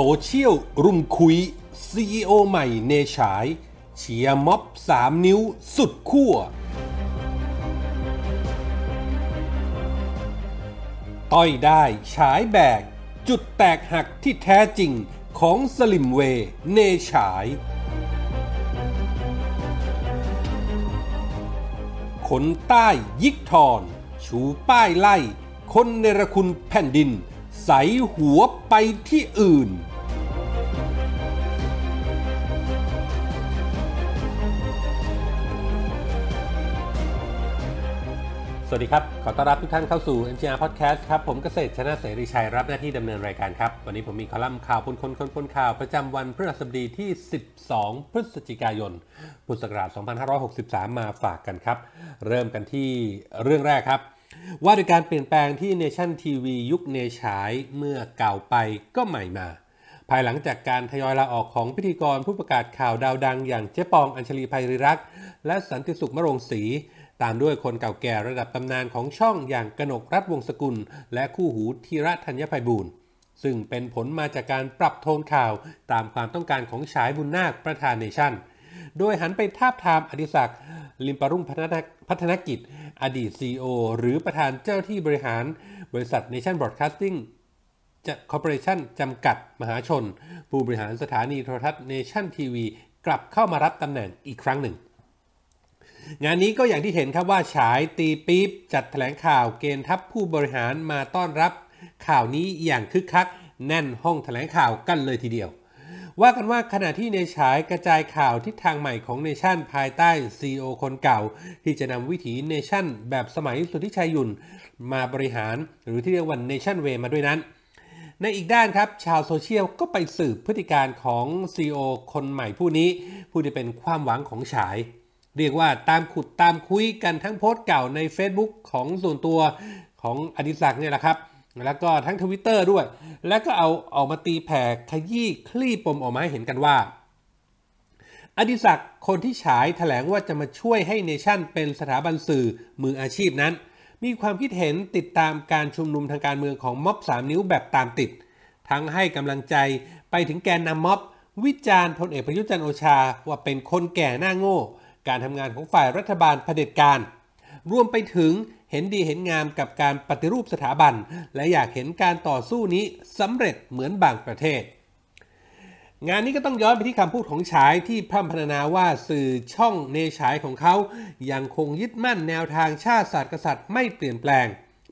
โซเชียลรุมคุย CEO ใหม่ เนชาย เชียม็อบ 3 นิ้วสุดขั้วต้อยได้ฉายแบก จุดแตกหักที่แท้จริงของสลิมเวเนชาย ขนใต้ยิกทอน ชูป้ายไล่ คนเนรคุณแผ่นดิน ใสหัวไปที่อื่นสวัสดีครับ ขอต้อนรับทุกท่านเข้าสู่ MGR Podcast ครับ ผมเกษตรชนะเสรีชัยรับหน้าที่ดำเนินรายการครับ วันนี้ผมมีคอลัมน์ข่าว้นคนคน้นข่าวประจำวันพฤหัสบดีที่ 12 พฤศจิกายน พุทธศักราช 2563 มาฝากกันครับ เริ่มกันที่เรื่องแรกครับ ว่าด้วยการเปลี่ยนแปลงที่เนชั่นทีวียุคเนชาย เมื่อเก่าไปก็ใหม่มาภายหลังจากการทยอยลาออกของพิธีกรผู้ประกาศข่าวดาวดัง อย่างเจ๊ปองอัญชลีภัยริรักษ์และสันติสุขมรงศรีตามด้วยคนเก่าแก่ระดับตำนานของช่องอย่างกนกรัฐวงศกุล และคู่หูธีระธัญภัยบูรณ์ ซึ่งเป็นผลมาจากการปรับโทนข่าว ตามความต้องการของฉายบุญนาคประธานเนชั่น โดยหันไปทาบทามอดิศักดิ์ลิมปรุ่งพัฒนกิจ อดีตีโอหรือประธานเจ้าที่บริหาร บริษัทเนชั่นบรอดแคสติ้งคอร์ปอเรชั่นจำกัดมหาชน ผู้บริหารสถานีโทรทัศน์เนชั่นทีวี กลับเข้ามารับตำแหน่งอีกครั้งหนึ่งงานนี้ก็อย่างที่เห็นครับว่าฉายตีปี๊บจัดแถลงข่าวเกณฑ์ทัพผู้บริหารมาต้อนรับข่าวนี้อย่างคึกคัก แน่นห้องแถลงข่าวกันเลยทีเดียว ว่ากันว่าขณะที่ในฉายกระจายข่าวทิศทางใหม่ของเนชั่นภายใต้ีโอคนเก่า ที่จะนำวิถีเนชั่นแบบสมัยสุทธิชัยยุนมาบริหาร หรือที่เรียกว่าเนชั่นเวมาด้วยนั้น ในอีกด้านครับชาวโซเชียลก็ไปสืบพฤติการของีโอคนใหม่ผู้นี้ผู้ที่เป็นความหวังของฉายเรียกว่าตามขุดตามคุยกันทั้งโพสต์เก่าใน Facebook ของส่วนตัวของอดิศักดิ์เนี่ยแหละครับ แล้วก็ทั้งทวิตเตอร์ด้วย แล้วก็เอาออกมาตีแผ่ขยี้คลี่ปมออกมาให้เห็นกันว่า อดิศักดิ์คนที่ฉายถแถลงว่าจะมาช่วยให้เนชั่นเป็นสถาบันสื่อมืออาชีพนั้น มีความคิดเห็นติดตามการชุมนุมทางการเมืองของม็อบ 3 นิ้วแบบตามติด ทั้งให้กำลังใจไปถึงแกนนำม็อบวิจารณ์พลเอกประยุทธ์จันโอชา ว่าเป็นคนแก่หน้าโง่การทำงานของฝ่ายรัฐบาลเผด็จการ รวมไปถึงเห็นดีเห็นงามกับการปฏิรูปสถาบัน และอยากเห็นการต่อสู้นี้สำเร็จเหมือนบางประเทศ งานนี้ก็ต้องย้อนไปที่คำพูดของฉายที่พร่ำพรรณนาว่าสื่อช่องเนชายของเขา ยังคงยึดมั่นแนวทางชาติศาสตร์กษัตริย์ไม่เปลี่ยนแปลง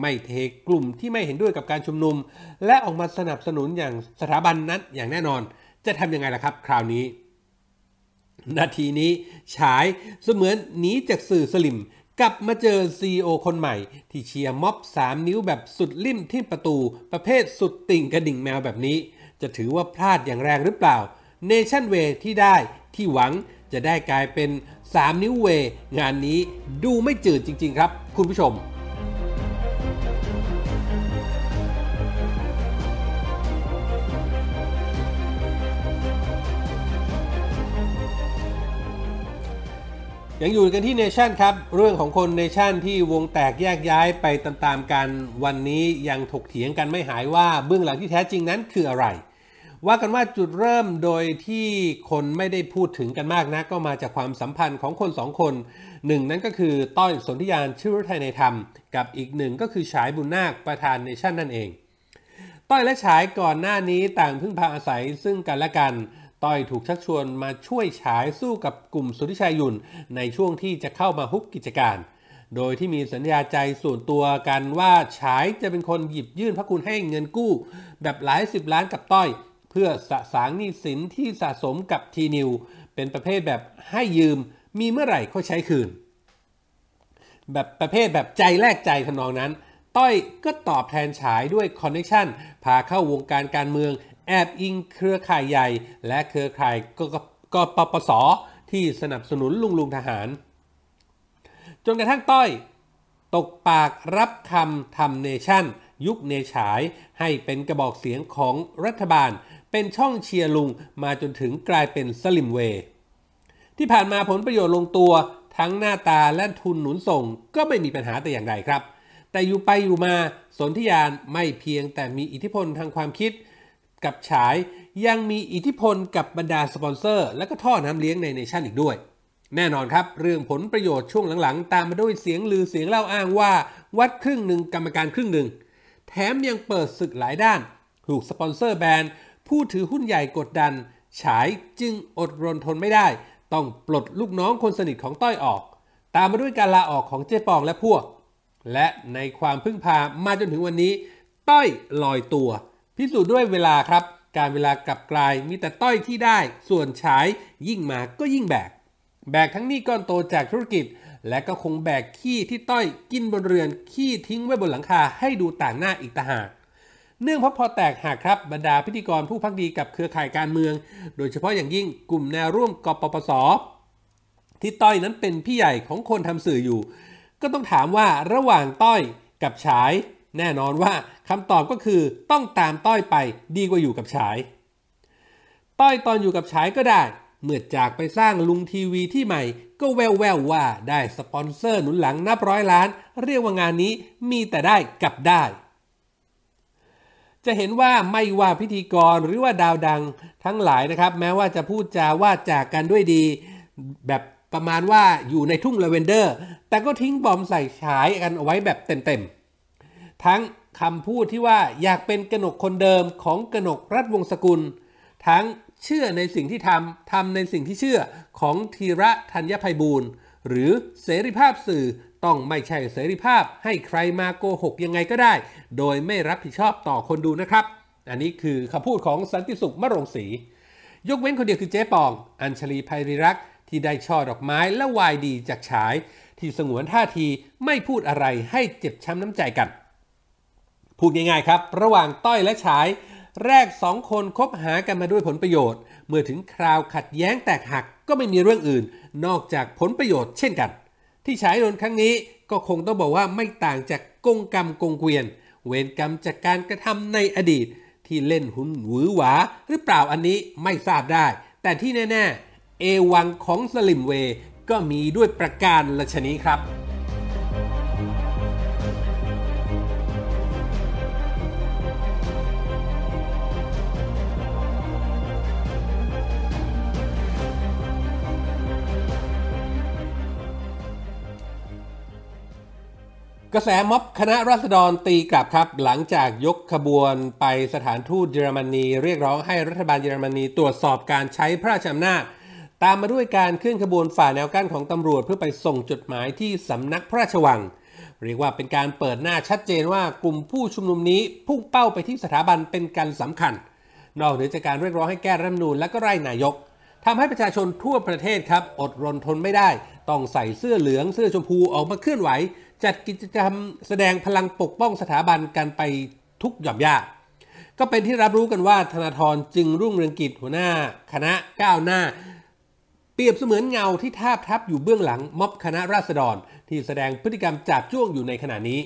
ไม่เทกลุ่มที่ไม่เห็นด้วยกับการชุมนุม และออกมาสนับสนุนอย่างสถาบันนั้น อย่างแน่นอน จะทำยังไงล่ะครับ คราวนี้นาทีนี้ ฉายเสมือนหนีจากสื่อสลิมกลับมาเจอซีอคนใหม่ ที่เชียร์ม็อบ 3 นิ้วแบบสุดลิ่มที่ประตูประเภทสุดติ่งกระดิ่งแมวแบบนี้ จะถือว่าพลาดอย่างแรงหรือเปล่าเนชั่นเวที่ได้ที่หวังจะได้กลายเป็น 3 นิ้วเว งานนี้ดูไม่จืดจริง ๆ ครับ คุณผู้ชมยังอยู่กันที่เนชั่นครับ เรื่องของคนเนชั่นที่วงแตกแยกย้ายไปตามๆกันวันนี้ยังถกเถียงกันไม่หายว่าเบื้องหลังที่แท้จริงนั้นคืออะไร ว่ากันว่าจุดเริ่มโดยที่คนไม่ได้พูดถึงกันมากนะ ก็มาจากความสัมพันธ์ของคนสองคนหนึ่งนั้นก็คือต้อยสนธิยานชื่อรไทยในธรรม กับอีกหนึ่งก็คือฉายบุญนาคประธานเนชั่นนั่นเอง ต้อยและฉายก่อนหน้านี้ต่างพึ่งพาอาศัยซึ่งกันและกันต้อยถูกชักชวนมาช่วยฉายสู้กับกลุ่มสุธิชัยยุนในช่วงที่จะเข้ามาฮุกกิจการ โดยที่มีสัญญาใจส่วนตัวกันว่าฉายจะเป็นคนหยิบยื่นพระคุณให้เงินกู้ แบบหลายสิบล้านกับต้อย เพื่อสะสางหนี้สินที่สะสมกับทีนิวเป็นประเภทแบบให้ยืมมีเมื่อไหร่ก็ใช้คืน แบบประเภทแบบใจแลกใจทนองนั้น ต้อยก็ตอบแทนฉายด้วยคอนเนคชันพาเข้าวงการการเมืองแอบอิงเครือข่ายใหญ่และเครือข่ายกกปปส ที่สนับสนุนลุงลุงทหาร จนกระทั่งต้อย ตกปากรับคำทำเนชั่น ยุคเนฉาย ให้เป็นกระบอกเสียงของรัฐบาล เป็นช่องเชียร์ลุงมาจนถึงกลายเป็นสลิมเวที่ผ่านมาผลประโยชน์ลงตัวทั้งหน้าตาและทุนหนุนส่งก็ไม่มีปัญหาแต่อย่างใดครับ แต่อยู่ไปอยู่มาสนธิยานไม่เพียงแต่มีอิทธิพลทางความคิดกับฉายยังมีอิทธิพลกับบรรดาสปอนเซอร์และก็ท่อน้ำเลี้ยงในเนชั่นอีกด้วยแน่นอนครับ เรื่องผลประโยชน์ช่วงหลังๆ ตามมาด้วยเสียงลือเสียงเล่าอ้างว่าวัดครึ่งหนึ่งกรรมการครึ่งหนึ่งแถมยังเปิดศึกหลายด้าน ถูกสปอนเซอร์แบนผู้ถือหุ้นใหญ่กดดัน ฉายจึงอดรนทนไม่ได้ ต้องปลดลูกน้องคนสนิทของต้อยออก ตามมาด้วยการลาออกของเจ๊ปองและพวก และในความพึ่งพามาจนถึงวันนี้ ต้อยลอยตัวพิสูจน์ด้วยเวลาครับ การเวลากลับกลายมีแต่ต้อยที่ได้ส่วนฉายยิ่งมาก็ยิ่งแบก แบกทั้งหนี้ก้อนโตจากธุรกิจ และก็คงแบกขี้ที่ต้อยกินบนเรือนขี้ทิ้งไว้บนหลังคาให้ดูต่างหน้าอีกต่างหาก เนื่องเพราะพอแตกหักครับบรรดาพิธีกรผู้พักดีกับเครือข่ายการเมือง โดยเฉพาะอย่างยิ่งกลุ่มแนวร่วมกปปสที่ต้อยนั้นเป็นพี่ใหญ่ของคนทำสื่ออยู่ ก็ต้องถามว่าระหว่างต้อยกับฉายแน่นอนว่าคำตอบก็คือต้องตามต้อยไปดีกว่าอยู่กับฉาย ต้อยตอนอยู่กับฉายก็ได้เมื่อจากไปสร้างลุงทีวีที่ใหม่ ก็แววแววว่าได้สปอนเซอร์หนุนหลังนับร้อยล้าน เรียกว่างานนี้มีแต่ได้กับได้ จะเห็นว่าไม่ว่าพิธีกรหรือว่าดาวดังทั้งหลายนะครับแม้ว่าจะพูดจาว่าจากกันด้วยดี แบบประมาณว่าอยู่ในทุ่งลาเวนเดอร์ แต่ก็ทิ้งบอมใส่ฉายกันเอาไว้แบบเต็มๆทั้งคำพูดที่ว่าอยากเป็นกนกคนเดิมของกนกรัฐวงศกุล ทั้งเชื่อในสิ่งที่ทำทำในสิ่งที่เชื่อของธีระธัญภัยบูรณ์ หรือเสรีภาพสื่อต้องไม่ใช่เสรีภาพให้ใครมาโกหกยังไงก็ได้ โดยไม่รับผิดชอบต่อคนดูนะครับ อันนี้คือคำพูดของสันติสุขมะรงศรี ยกเว้นคนเดียวคือเจ๊ปอง อัญชลีภัยริรักษ์ที่ได้ช่อดอกไม้และวายดีจากฉาย ที่สงวนท่าทีไม่พูดอะไรให้เจ็บช้ำน้ำใจกันพูดง่ายๆครับ ระหว่างต้อยและฉาย แรกสองคนคบหากันมาด้วยผลประโยชน์ เมื่อถึงคราวขัดแย้งแตกหักก็ไม่มีเรื่องอื่น นอกจากผลประโยชน์เช่นกัน ที่ฉายโดนครั้งนี้ก็คงต้องบอกว่าไม่ต่างจากกงกรรมกงเกวียน เวรกรรมจากการกระทำในอดีต ที่เล่นหุนหวือหวา หรือเปล่าอันนี้ไม่ทราบได้ แต่ที่แน่ๆ เอวังของสลิมเวก็มีด้วยประการละชนี้ครับกระแสม็อบคณะราษฎรตีกลับครับหลังจากยกขบวนไปสถานทูตเยอรมนี เรียกร้องให้รัฐบาลเยอรมนีตรวจสอบการใช้พระราชอำนาจตามมาด้วยการเคลื่อนขบวนฝ่าแนวกั้นของตำรวจเพื่อไปส่งจดหมายที่สำนักพระราชวัง เรียกว่าเป็นการเปิดหน้าชัดเจนว่ากลุ่มผู้ชุมนุมนี้พุ่งเป้าไปที่สถาบันเป็นการสำคัญ นอกเหนือจากการเรียกร้องให้แก้รัฐมนูลและก็ไล่นายกทำให้ประชาชนทั่วประเทศครับ อดรนทนไม่ได้ ต้องใส่เสื้อเหลืองเสื้อชมพูออกมาเคลื่อนไหวจัดกิจกรรมแสดงพลังปกป้องสถาบันกันไปทุกหย่อมย่าก็เป็นที่รับรู้กันว่าธนาธรจึงรุ่งเรืองกิจหัวหน้าคณะก้าวหน้าเปรียบเสมือนเงาที่ทาบทับอยู่เบื้องหลังม็อบคณะราษฎร ที่แสดงพฤติกรรมจับจ้วงอยู่ในขณะนี้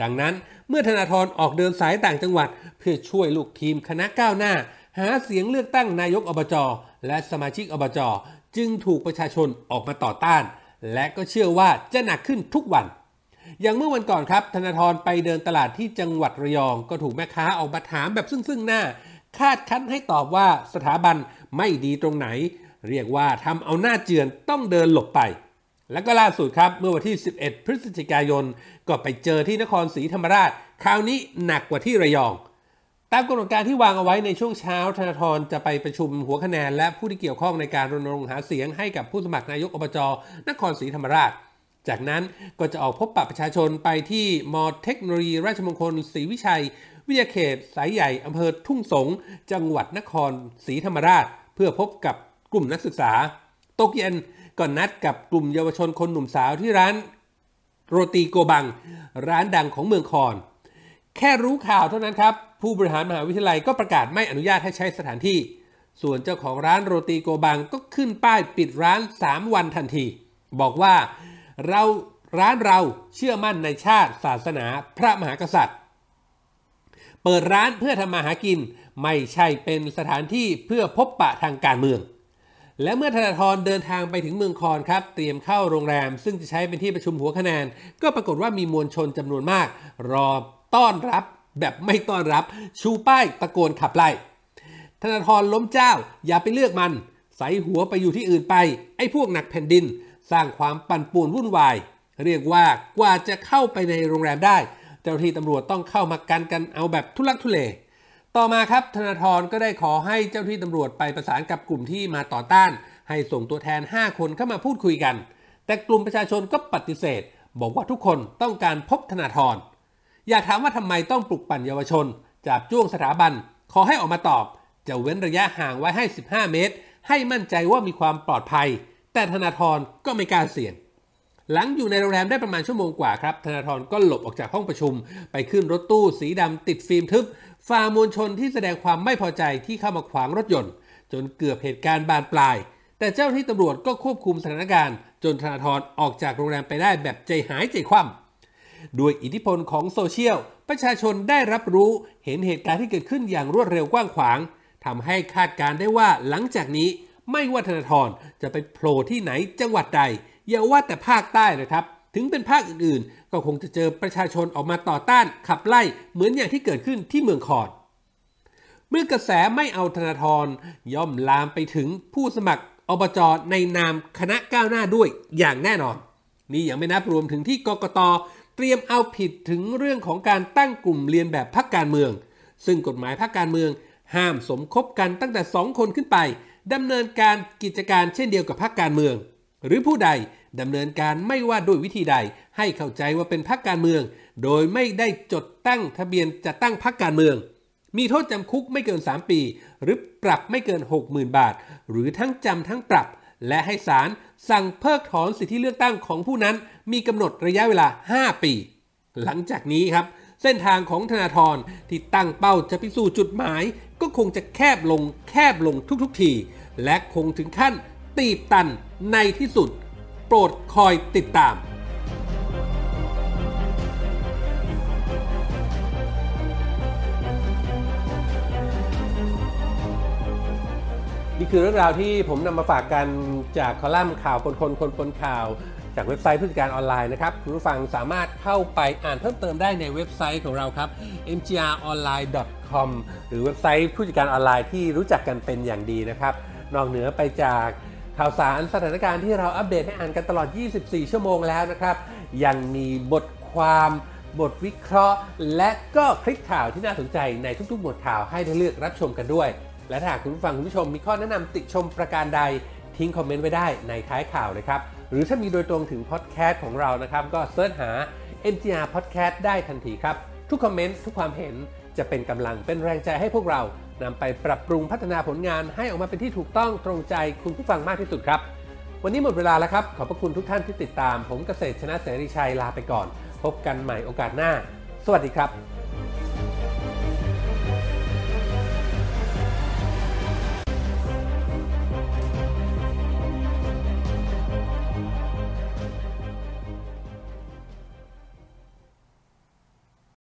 ดังนั้น เมื่อธนาธรออกเดินสายต่างจังหวัด เพื่อช่วยลูกทีมคณะก้าวหน้าหาเสียงเลือกตั้งนายกอบจและสมาชิกอบจจึงถูกประชาชนออกมาต่อต้านและก็เชื่อว่าจะหนักขึ้นทุกวันอย่างเมื่อวันก่อนครับ ธนาธรไปเดินตลาดที่จังหวัดระยอง ก็ถูกแม่ค้าออกมาถามแบบซึ่งๆหน้า คาดคั้นให้ตอบว่าสถาบันไม่ดีตรงไหน เรียกว่าทำเอาหน้าเจือนต้องเดินหลบไป แล้วก็ล่าสุดครับเมื่อวันที่ 11 พฤศจิกายน ก็ไปเจอที่นครศรีธรรมราช คราวนี้หนักกว่าที่ระยอง ตามกำหนดการที่วางเอาไว้ในช่วงเช้า ธนาธรจะไปประชุมหัวคะแนนและผู้ที่เกี่ยวข้องในการรณรงค์หาเสียงให้กับผู้สมัครนายกอบจนครศรีธรรมราชจากนั้นก็จะออกพบปะประชาชนไปที่มอเทคโนโลยี ราชมงคลศรีวิชัย วิทยาเขต สายใหญ่ อำเภอทุ่งสง จังหวัดนครศรีธรรมราช เพื่อพบกับกลุ่มนักศึกษาตกเย็นก็นัดกับกลุ่มเยาวชนคนหนุ่มสาวที่ร้านโรตีโกบัง ร้านดังของเมืองคอนแค่รู้ข่าวเท่านั้นครับ ผู้บริหารมหาวิทยาลัยก็ประกาศไม่อนุญาตให้ใช้สถานที่ ส่วนเจ้าของร้านโรตีโกบังก็ขึ้นป้ายปิดร้าน 3 วันทันทีบอกว่าเราร้านเราเชื่อมั่นในชาติศาสนาพระมหากษัตริย์ เปิดร้านเพื่อทำมาหากินไม่ใช่เป็นสถานที่เพื่อพบปะทางการเมือง และเมื่อธนาธรเดินทางไปถึงเมืองคอนครับ เตรียมเข้าโรงแรมซึ่งจะใช้เป็นที่ประชุมหัวคะแนนก็ปรากฏว่ามีมวลชนจำนวนมาก รอต้อนรับแบบไม่ต้อนรับชูป้ายตะโกนขับไล่ธนาธรล้มเจ้าอย่าไปเลือกมันใส่หัวไปอยู่ที่อื่นไปไอ้พวกหนักแผ่นดินสร้างความปั่นป่วนวุ่นวาย เรียกว่ากว่าจะเข้าไปในโรงแรมได้ เจ้าหน้าที่ตำรวจต้องเข้ามากันกันเอาแบบทุลักทุเลต่อมาครับธนาธรก็ได้ขอให้เจ้าหน้าที่ตำรวจไปประสานกับกลุ่มที่มาต่อต้าน ให้ส่งตัวแทน 5 คนเข้ามาพูดคุยกัน แต่กลุ่มประชาชนก็ปฏิเสธ บอกว่าทุกคนต้องการพบธนาธรอยากถามว่าทำไมต้องปลุกปั่นเยาวชนจับจ้วงสถาบัน ขอให้ออกมาตอบ จะเว้นระยะห่างไว้ให้15 เมตร ให้มั่นใจว่ามีความปลอดภัยแต่ธนาธรก็ไม่กล้าเสี่ยง หลังอยู่ในโรงแรมได้ประมาณชั่วโมงกว่าครับ ธนาธรก็หลบออกจากห้องประชุม ไปขึ้นรถตู้สีดำติดฟิล์ม ทึบฝ่ามวลชนที่แสดงความไม่พอใจที่เข้ามาขวางรถยนต์ จนเกือบเหตุการณ์บานปลาย แต่เจ้าที่ตำรวจก็ควบคุมสถานการณ์ จนธนาธรออกจากโรงแรมไปได้แบบใจหายใจคว่ำด้วยอิทธิพลของโซเชียลประชาชนได้รับรู้ เห็นเหตุการณ์ที่เกิดขึ้นอย่างรวดเร็วกว้างขวางทำให้คาดการได้ว่าหลังจากนี้ไม่ว่าธนาธรจะไปโผล่ที่ไหนจังหวัดใดอย่าว่าแต่ภาคใต้เลยครับ ถึงเป็นภาคอื่น ๆ ก็คงจะเจอประชาชนออกมาต่อต้านขับไล่เหมือนอย่างที่เกิดขึ้นที่เมืองคอดเมื่อกระแสไม่เอาธนาธรย่อมลามไปถึงผู้สมัครอบจในนามคณะก้าวหน้าด้วยอย่างแน่นอนนี่ยังไม่นับรวมถึงที่กกตเตรียมเอาผิดถึงเรื่องของการตั้งกลุ่มเรียนแบบพักการเมือง ซึ่งกฎหมายพักการเมืองห้ามสมคบกันตั้งแต่2คนขึ้นไปดำเนินการกิจการเช่นเดียวกับพรรคการเมือง หรือผู้ใดดำเนินการไม่ว่าด้วยวิธีใดให้เข้าใจว่าเป็นพรรคการเมือง โดยไม่ได้จดตั้งทะเบียนจะตั้งพรรคการเมือง มีโทษจำคุกไม่เกิน 3 ปี หรือปรับไม่เกิน 60,000 บาท หรือทั้งจำทั้งปรับ และให้ศาลสั่งเพิกถอนสิทธิเลือกตั้งของผู้นั้นมีกำหนดระยะเวลา 5 ปี หลังจากนี้ครับเส้นทางของธนาธรที่ตั้งเป้าจะพิสูจน์จุดหมายก็คงจะแคบลงแคบลงทุกๆทีและคงถึงขั้นตีบตันในที่สุด โปรดคอยติดตามนี่คือเรื่องราวที่ผมนำมาฝากกันจากคอลัมน์ข่าวคนคนคนคนข่าวจากเว็บไซต์ผู้จัดการออนไลน์นะครับ คุณผู้ฟังสามารถเข้าไปอ่านเพิ่มเติมได้ในเว็บไซต์ของเราครับ mgronline.com หรือเว็บไซต์ผู้จัดการออนไลน์ที่รู้จักกันเป็นอย่างดีนะครับ นอกเหนือไปจากข่าวสารสถานการณ์ที่เราอัปเดตให้อ่านกันตลอด 24 ชั่วโมงแล้วนะครับ ยังมีบทความบทวิเคราะห์ และก็คลิปข่าวที่น่าสนใจในทุกๆบทข่าวให้ได้เลือกรับชมกันด้วย และถ้าคุณผู้ฟังคุณผู้ชมมีข้อแนะนำติชมประการใดทิ้งคอมเมนต์ไว้ได้ในท้ายข่าวเลยครับหรือถ้ามีโดยตรงถึงพอดแคสต์ของเรานะครับ ก็เสิร์ชหา MTR Podcast ได้ทันทีครับ ทุกคอมเมนต์ทุกความเห็นจะเป็นกำลังเป็นแรงใจให้พวกเรานำไปปรับปรุงพัฒนาผลงานให้ออกมาเป็นที่ถูกต้องตรงใจคุณผู้ฟังมากที่สุดครับ วันนี้หมดเวลาแล้วครับ ขอบพระคุณทุกท่านที่ติดตาม ผมเกษตรชนะเสรีชัยลาไปก่อน พบกันใหม่โอกาสหน้า สวัสดีครับ